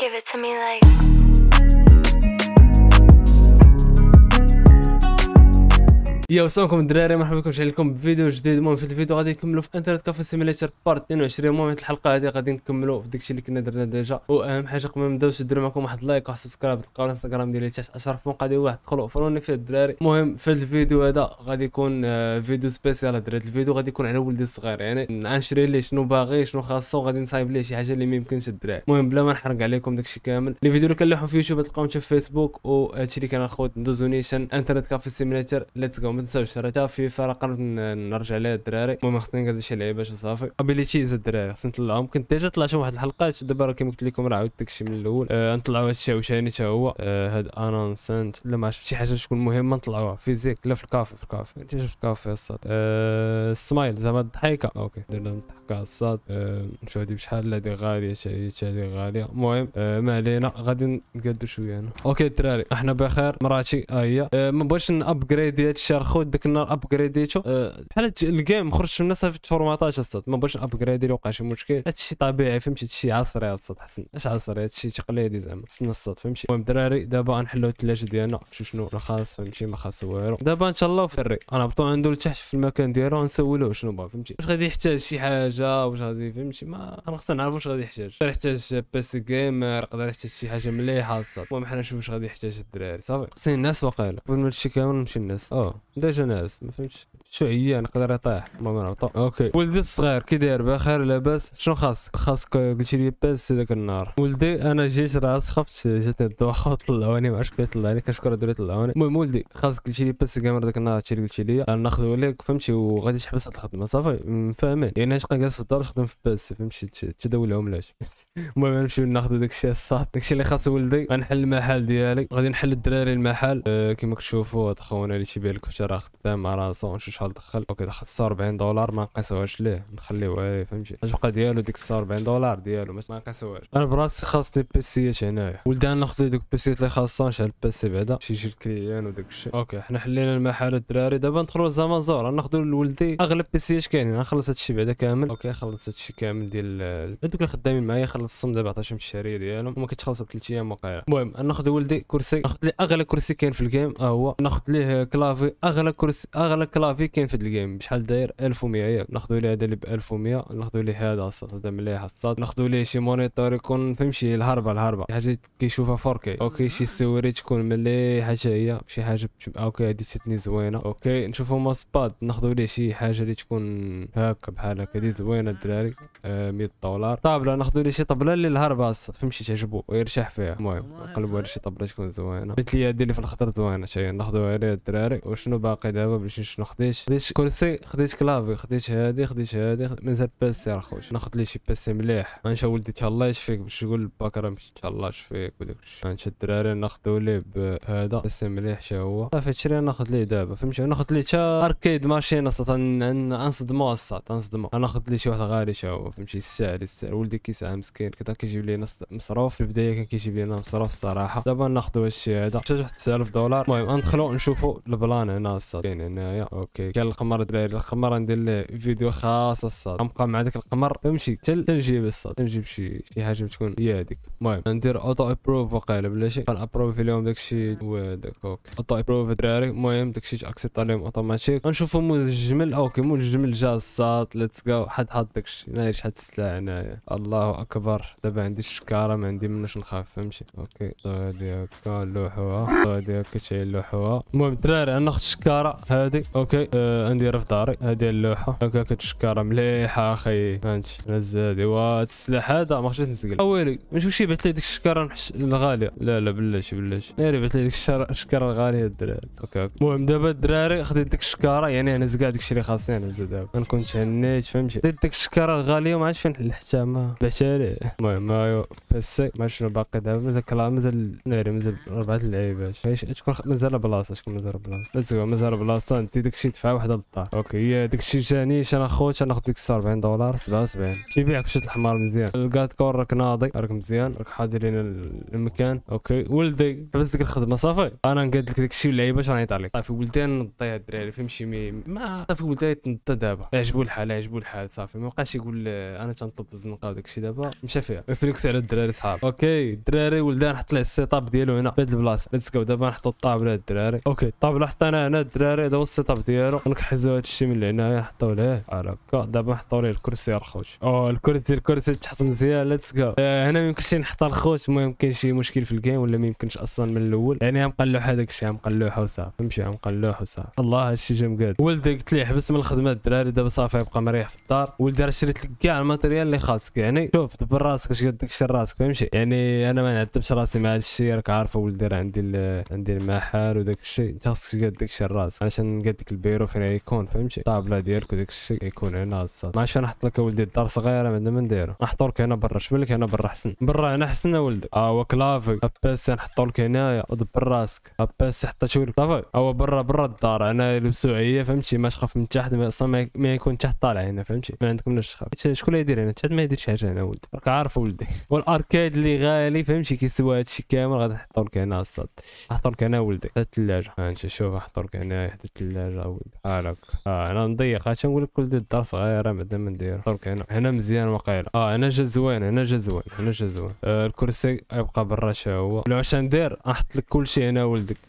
Give it to me like. يا وسامكم الدراري مرحبا بكم لكم بفيديو جديد المهم في الفيديو غادي نكملو في انترنت كافي سيميليتر بارت 22 المهم الحلقه هذه غادي نكملو في داكشي اللي كنا درنا ديجا واهم حاجه قبل ما نبداو ديروا معكم واحد لايك واحد سبسكرايب تلقاو الانستغرام ديالي تحت اشرف مقادي واحد دخلوا فروني فيه الدراري المهم في الفيديو هذا غادي يكون آه، فيديو سبيسيال الدراري الفيديو غادي يكون على ولدي الصغير يعني نشري ليه شنو باغي شنو خاصو غادي نصايب ليه شي حاجه اللي ما يمكنش الدراري المهم بلا ما نحرق عليكم داكشي كامل الفيديو اللي كنلوحو في يوتيوب تلقاوه في فيسبوك وهادشي اللي كان الخوت ندوزو نيشان انترنت كافي سيميليتر ليتس جو المدرسه وشريتها في فرق نرجع لها الدراري المهم خصني نقاد شي لعيبه وصافي ابيليتي اذا الدراري خصني نطلعهم كنت ديجا طلعتهم واحد الحلقات دابا راه كيما قلت لكم راه عاودت داكشي من الاول أه نطلعوا هذا الشيء عاوتاني حتى هو آه، هاد أه انونسنت لا ما عرفت شي حاجه تكون مهمه نطلعوها فيزيك لا في الكافي في الكافي انت في الكافي الصاد أه السمايل زعما الضحكه اوكي درنا الضحكه الصاد أه نشوف هادي بشحال هادي غاليه هادي غاليه المهم أه ما علينا غادي نقادو شويه انا اوكي الدراري احنا بخير مراتي ها هي أه ما بغيتش نابغريدي هادشي خويا ديك النهار ابجريديتو أه، بحال الجيم خرجت منها في تفورماطاج اصاحبي ما بغيتش ابجريدي وقع شي مشكل هادشي طبيعي فهمتي هادشي عصري اصاط حسن اش عصري هادشي تقليدي زعما خصنا الصاد فهمتي المهم دراري دابا غنحلو الثلاجه ديالنا نشوف شنو لا خاص فهمتي ما خاص والو دابا ان شاء الله فري انا غنهبطو عنده لتحت في المكان ديالو غنسولوه شنو بغا فهمتي واش غادي يحتاج شي حاجه واش غادي فهمتي ما خصنا نعرفو واش غادي يحتاج يقدر يحتاج بيس جيمر يقدر يحتاج شي حاجه مليحه المهم حنا نشوف واش غادي يحتاج الدراري صافي خصني الناس واقيلا قبل ما هادشي كامل نمشي الناس اه ديجا ناس ما فهمتش شعيه نقدر يطيح ما نعطى اوكي ولدي الصغير كي داير بخير لاباس شنو خاصك خاصك قلتي لي باس ذاك النهار ولدي انا جيت راس خفت جاتني الدوخه وطلعوني ما عرفتش كيف طلعوني كنشكر الدراري طلعوني المهم ولدي خاصك قلتي لي باس كامير ذاك النهار هادشي اللي قلتي لي ناخذ ليك فهمتي وغادي تحبس هاد الخدمه صافي فاهمين يعني اش جالس في الدار تخدم في باس فهمتي لهم العملات المهم نمشيو الشيء الصاط الصاد الشيء اللي خاص ولدي غنحل المحل ديالي غادي نحل الدراري المحل أه كما كتشوفوا هاد خونا اللي تيبان لكم راه خدام راه راسو نشوف شحال دخل اوكي دخل 40 دولار ما نقيسوهاش ليه نخليوها إيه، فهمتي غتبقى ديالو ديك 40 دولار ديالو ما نقيسوهاش انا براسي خاصني بيسيات هنايا ولدي ناخذ دوك بيسيات اللي خاصهم شحال البيسي بعدا شي يجي الكليان وداك الشيء اوكي حنا حلينا المحل الدراري دابا ندخلوا زامازور ناخذوا لولدي اغلب بيسيات كاينين نخلص الشيء بعدا كامل اوكي هذا الشيء كامل ديال هادوك اللي خدامين معايا خلصتهم دابا عطيتهم الشهريه ديالهم هما كيتخلصوا بثلاث ايام وقيله المهم ناخذ ولدي كرسي ناخذ لي اغلى كرسي كاين في الجيم ها هو ناخذ ليه كلافي اغلى كرسي اغلى كلافي كاين في الجيم بشحال داير 1100 ياك ناخذوا ليه هذا اللي ب 1100 ناخذوا ليه هذا الصاط هذا مليح الصاط ناخذوا ليه شي مونيتور يكون فهمتي الهربه الهربه حاجه كيشوفها 4K اوكي شي سوري تكون مليحه حاجه هي شي حاجه اوكي هذه تتني زوينه اوكي نشوفوا ماسباد ناخذوا ليه شي حاجه اللي تكون هكا بحال هكا دي زوينه الدراري 100 أه دولار طابله ناخذوا ليه شي طبله اللي الهربه الصاط فهمتي تعجبو ويرشح فيها المهم نقلبوا على شي طبله تكون زوينه لي هذه اللي في الخضر زوينه شي هي ناخذوها ليه الدراري وشنو باقي دابا باش شنو خديت خديت كرسي خديت كلافي خديت هادي خديت هادي مازال باسي اخويا ناخد لي شي باسي مليح انشا ولدي ان شاء الله يشفيك باش تقول باك راه مشيت الله يشفيك وداك الشيء انشا الدراري ناخدو لي بهذا باسي مليح شا هو صافي هادشي اللي ناخد ليه دابا فهمتي ناخد ليه تا اركيد ماشين اصاط انصدمو اصاط انصدمو ناخذ لي شي واحد غالي شا هو فهمتي السعر السعر ولدي كيسعى مسكين كذا كيجيب لينا مصروف في البدايه كان كيجيب لينا مصروف الصراحه دابا ناخدو هادشي هذا حتى واحد دولار المهم ندخلو نشوفو البلان هنا الناس كاين يعني هنايا اوكي كاين القمر دراري القمر ندير له فيديو خاص الصاد غنبقى مع داك القمر فهمتي تل تنجيب الصاد تنجيب شي شي حاجه تكون هي هذيك المهم ندير اوتو ابروف وقال بلا شي ابروف لهم داكشي وداك اوكي اوتو ابروف دراري المهم داكشي تاكسبت عليهم اوتوماتيك غنشوفو مول الجمل اوكي مول الجمل جا الصاد ليتس جو حد حط داكشي هنايا شحال السلعه هنايا الله اكبر دابا عندي الشكاره ما عندي مناش نخاف فهمتي اوكي هادي طيب، هكا نلوحوها هادي طيب، هكا تعي نلوحوها المهم الدراري انا خدت شكارة هادي اوكي آه نديرها في داري هادي اللوحه كنت شكارة مليحه اخي فهمتي هز هادي وات السلاح هذا ما خشيت نسقل اويلي نشوف شي بعث لي ديك الشكاره الغاليه لا لا بلاش بلاش ناري بعث لي ديك الشكاره الغاليه الدراري اوكي المهم دابا الدراري خديت ديك الشكاره يعني انا كاع داكشي اللي خاصني انا دابا ما نكونش هنيت فهمتي خديت ديك الشكاره الغاليه وما عرفتش فين حلحتها ما بعتها لي المهم مايو بيسي ما شنو باقي دابا مازال كلا مازال ناري مازال اربعه اللعيبات تكون مازال بلاصه شكون مازال بلاصه ليتس جو مازال بلاصه انتي داكشي ندفع وحده للدار اوكي هي داكشي جاني انا خوت انا خدت ديك 46 دولار 77 تيبيعك شت الحمار مزيان الكاد كور راك ناضي راك مزيان راك حاضر لينا المكان اوكي ولدي حبس ديك الخدمه صافي انا نقاد لك داكشي واللعيبه غنعيط عليك صافي ولدي نضي هاد الدراري فهمتي مي ما صافي ولدي تنطى دابا عجبو الحال عجبو الحال صافي ما بقاش يقول آه، انا تنطلب الزنقه وداكشي دابا مشى فيها فليكس على الدراري صحاب اوكي الدراري ولدي نحط ليه السيتاب ديالو هنا في البلاصه ليتس جو دابا نحطو الطابله الدراري اوكي الطابله حطيناها هنا هاد الدراري هذا هو السيت اب ديالو قال هادشي هاد من العنايه حطوا ليه على هكا دابا حطوا ليه الكرسي الخوت او الكرسي الكرسي تحط مزيان ليتس جو آه، هنا ما يمكنش نحط الخوت ما كاين شي مشكل في الجيم ولا ما يمكنش اصلا من الاول يعني غنقلوح هذاك الشيء غنقلوح وصافي فهمتي غنقلوح وصافي الله هاد الشيء جا مقاد ولدي قلت ليه حبس من الخدمه الدراري دابا صافي يبقى مريح في الدار ولدي راه شريت لك كاع الماتيريال اللي خاصك يعني شوف دبر راسك اش قدك شر راسك فهمتي يعني انا ما نعذبش راسي مع هاد راك عارف ولدي راه عندي عندي المحل وداك الشيء انت خاصك قدك داكشي الراس عشان قدك البيرو فين يكون فهمتي الطابله ديالك وداك الشيء يكون هنا الصاط ما نحط لك ولدي الدار صغيره ما عندنا ما نديرو نحطو لك هنا برا شبل لك هنا برا حسن برا آه، هنا حسن ولدي هو كلافي بيس نحطو لك هنايا ودبر راسك حتى حطيتو لك صافي هو برا برا الدار انا لبسو عيه فهمتي ما تخاف من تحت ما, ما يكون تحت طالع هنا فهمتي ما عندك لاش تخاف شكون اللي يدير هنا تحت ما يديرش حاجه هنا ولدي راك عارف ولدي والاركيد اللي غالي فهمتي كيسوى هادشي كامل غادي نحطو لك هنا الصاد نحطو لك هنا ولدي الثلاجه انت شوف نحطو دونك انا حدت الثلاجه او اه انا نضيق عاد نقول لك ولدي الدار صغيره بعدا ما ندير دونك هنا هنا مزيان واقيلا اه هنا جا زوين هنا جا زوين هنا جا زوين آه الكرسي يبقى برا شا هو لو اش ندير نحط لك كلشي هنا ولدك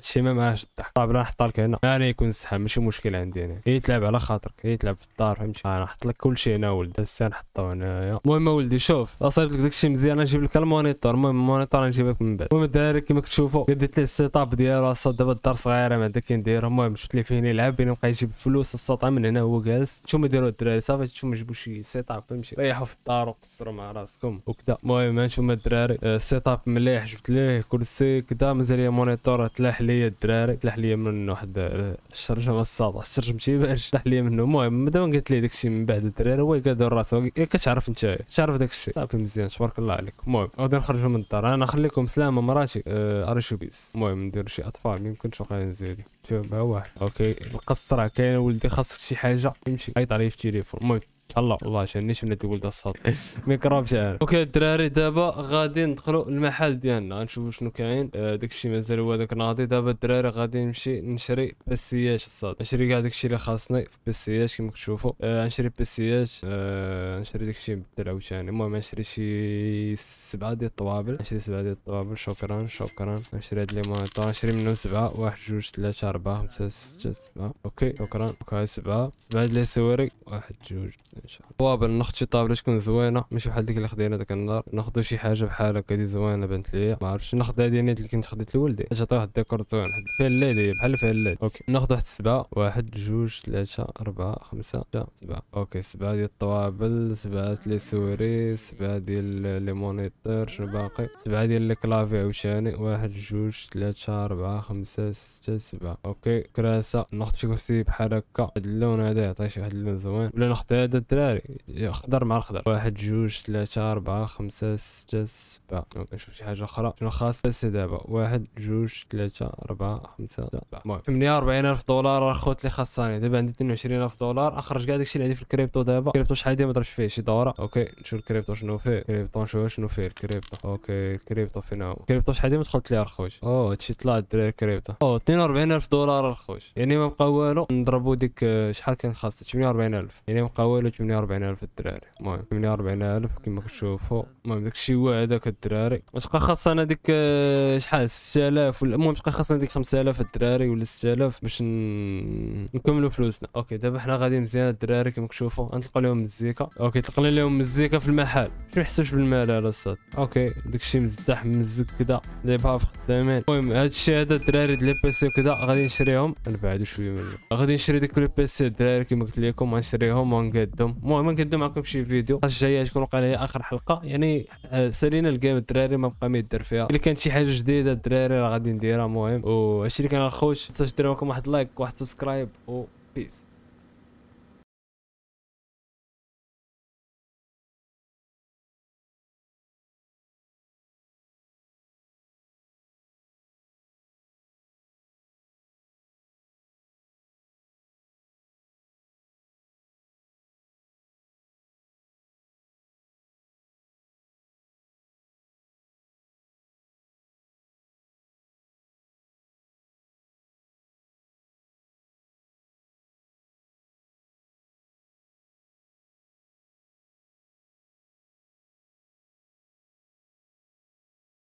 شي ما معاش الضحك طابله طيب، نحط لك هنا انا يكون السحاب ماشي مشكل عندي هنا هي تلعب على خاطرك هي تلعب في الدار فهمتي آه نحط لك كلشي هنا ولدي هسه نحطو هنايا المهم ولدي شوف اصايب لك داكشي مزيان نجيب لك المونيتور المهم المونيتور نجيب لك من بعد المهم الدراري كما كتشوفوا قديت لي السيتاب ديالو اصلا دابا الدار صغيره ما كي ندير المهم شفت ليه فين يلعب بين بقى يجيب فلوس السطا من هنا هو جالس شو ما يديروا الدراري صافي شو ما يجيبوا شي سيت اب فهمتي ريحوا في الدار وقصروا مع راسكم وكذا المهم ما الدراري السيت آه، اب مليح جبت ليه كرسي كذا مازال لي مونيتور تلاح لي الدراري تلاح لي من واحد آه، الشرجم السطا الشرجم باش تلاح لي منه المهم مادام قلت ليه داكشي من بعد الدراري هو يقادر راسو كتعرف انت تعرف داكشي صافي مزيان تبارك الله عليك المهم غادي نخرجوا من الدار انا نخليكم سلامه مراتي آه، ارشو بيس المهم ندير شي اطفال يمكن شوقي نزيدي شوف ها واحد اوكي القصة راه كاين ولدي خاصك شي حاجه يمشي عيط عليه في التليفون المهم الله والله شنيش من تقول الصوت ميكروب شعر اوكي الدراري دابا غادي ندخلوا المحل ديالنا نشوفوا شنو كاين آه، داك الشيء مازال هو داك ناضي دابا الدراري غادي نمشي نشري بيسياج الصاد نشري كاع داك الشيء اللي خاصني في بيسياج كما كتشوفوا آه نشري بيسياج آه نشري الشيء بالدرع عاوتاني المهم نشري شي سبعه ديال الطوابل نشري سبعه ديال الطوابل شكرا شكرا نشري هاد لي مونيتور نشري منهم سبعه واحد جوج ثلاثه اربعه خمسه سته سبعه اوكي شكرا اوكي سبعه سبعه ديال السواري واحد جوج ان شاء الله بوابه ناخذ شي طابله تكون زوينه ماشي بحال ديك اللي خدينا داك النهار ناخذ شي حاجه بحال هكا دي زوينه بنت ليا ما عرفتش ناخذ هذه اللي كنت خديت لولدي اجا طرح الديكور زوين فيها الليل دي إيه، بحال فيها الليل اوكي ناخذ واحد سبعه واحد جوج ثلاثه اربعه خمسه سته سبعه اوكي سبعه ديال الطوابل سبعه لي سوري سبعه ديال لي مونيتور شنو باقي سبعه ديال لي كلافي عاوتاني واحد جوج ثلاثه اربعه خمسه سته سبعه اوكي كراسه ناخذ شي كرسي بحال هكا هذا اللون هذا يعطي شي واحد اللون زوين ولا ناخذ هذا الدراري خضر مع الخضر واحد جوج ثلاثة أربعة خمسة ستة سبعة نشوف شي حاجة أخرى شنو خاص سي دابا واحد جوج ثلاثة أربعة خمسة سبعة المهم 48 ألف دولار الخوت اللي خاصاني دابا عندي 22 ألف دولار أخرج كاع داكشي اللي عندي في الكريبتو دابا الكريبتو شحال ديما ما فيه شي دورة أوكي نشوف الكريبتو شنو فيه الكريبتو نشوف شنو فيه الكريبتو أوكي الكريبتو فين هو الكريبتو شحال ديما ما دخلت ليها الخوت أوه هادشي طلع الدراري الكريبتو أوه وأربعين ألف دولار الخوت يعني ما بقى والو نضربو ديك شحال كان خاص وأربعين ألف يعني ما بقى والو يحتاج 48 ألف الدراري المهم 48 ألف كما كتشوفوا المهم داك الشيء هذاك الدراري وتبقى خاصنا ديك آه، شحال 6000 ولا المهم تبقى خاصنا ديك 5000 الدراري ولا 6000 باش نكملوا فلوسنا اوكي دابا حنا غادي مزيان الدراري كما كتشوفوا غنطلقوا لهم مزيكا اوكي طلقنا لهم مزيكا في المحل ما يحسوش بالملل الصاد اوكي داك الشيء مزدح مزك كدا لي باف خدامين المهم هذا الشيء هذا الدراري لي بيسي وكدا غادي نشريهم نبعدوا شويه منه غادي نشري ديك لي بيسي الدراري كما قلت لكم غنشريهم ونقاد مو ما نقدم معكم شي فيديو الحلقه الجايه تكون وقع اخر حلقه يعني آه، سالينا الجيم الدراري ما بقى ما يدير فيها اللي كانت شي حاجه جديده الدراري راه غادي نديرها المهم وهادشي اللي كان الخوش ما تنساوش ديروا لكم واحد لايك واحد سبسكرايب وبيس